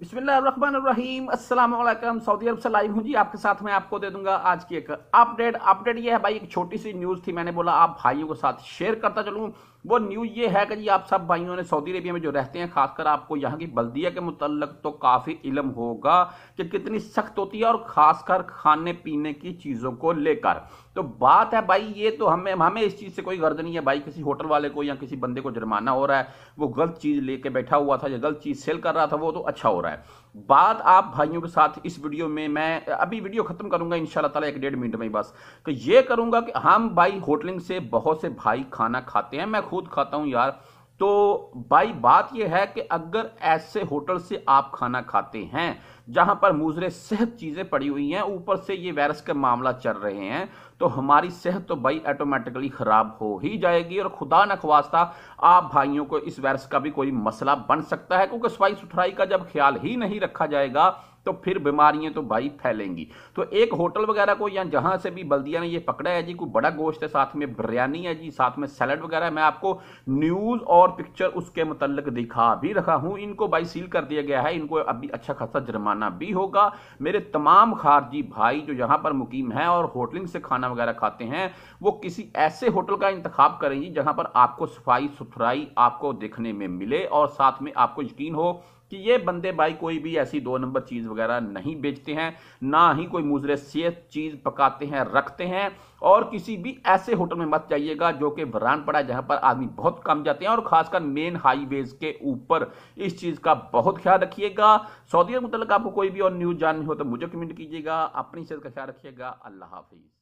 बिस्मिल्लाम Aslam Saudi अरब से live हूँ जी आपके साथ मैं आपको दे दूंगा आज की एक अपडेट अपडेट ये है भाई एक छोटी सी न्यूज़ थी मैंने बोला आप भाइयों के साथ शेयर करता चलूँ वो न्यूज़ ये है कि जी आप सब भाइयों ने सऊदी अरेबिया में जो रहते हैं खासकर आपको यहाँ की बल्दिया के मुतलक तो काफ़ी इलम होगा कि कितनी सख्त होती है और ख़ासकर खाने पीने की चीज़ों को लेकर तो बात है भाई ये तो हमें हमें इस चीज़ से कोई गर्द नहीं है भाई किसी होटल वाले को या किसी बंदे को जुर्माना हो रहा है वो गलत चीज़ लेके बैठा हुआ था या गलत चीज़ सेल कर रहा था वो तो अच्छा हो रहा है रहा है बात आप भाइयों के साथ इस वीडियो में मैं अभी वीडियो खत्म करूंगा इन तला एक डेढ़ मिनट में बस तो ये करूंगा कि हम भाई होटलिंग से बहुत से भाई खाना खाते हैं मैं खुद खाता हूँ यार तो भाई बात यह है कि अगर ऐसे होटल से आप खाना खाते हैं जहां पर मुजरे सेहत चीज़ें पड़ी हुई हैं ऊपर से ये वायरस का मामला चल रहे हैं तो हमारी सेहत तो भाई ऑटोमेटिकली ख़राब हो ही जाएगी और खुदा न खवास्ता आप भाइयों को इस वायरस का भी कोई मसला बन सकता है क्योंकि सफाई सुथराई का जब ख्याल ही नहीं रखा जाएगा तो फिर बीमारियां तो भाई फैलेंगी तो एक होटल वगैरह को या जहां से भी बल्दिया ने ये पकड़ा है जी कोई बड़ा गोश्त है साथ में बिरयानी है जी साथ में सैलड वगैरह मैं आपको न्यूज और पिक्चर उसके मुतल दिखा भी रखा हूं इनको भाई सील कर दिया गया है इनको अभी अच्छा खासा जुर्माना भी होगा मेरे तमाम खारजी भाई जो यहां पर मुकीम है और होटलिंग से खाना वगैरह खाते हैं वो किसी ऐसे होटल का इंतखब करें जहां पर आपको सफाई सुथराई आपको देखने में मिले और साथ में आपको यकीन हो कि ये बंदे भाई कोई भी ऐसी दो नंबर चीज़ वगैरह नहीं बेचते हैं ना ही कोई मुजरे सेहत चीज़ पकाते हैं रखते हैं और किसी भी ऐसे होटल में मत जाइएगा जो कि वरान पड़ा है जहाँ पर आदमी बहुत कम जाते हैं और खासकर मेन हाईवेज के ऊपर इस चीज़ का बहुत ख्याल रखिएगा सऊदी अरब मुतल आपको कोई भी और न्यूज़ जाननी हो तो मुझे कमेंट कीजिएगा अपनी सेहत का ख्याल रखिएगा अल्लाह हाफिज़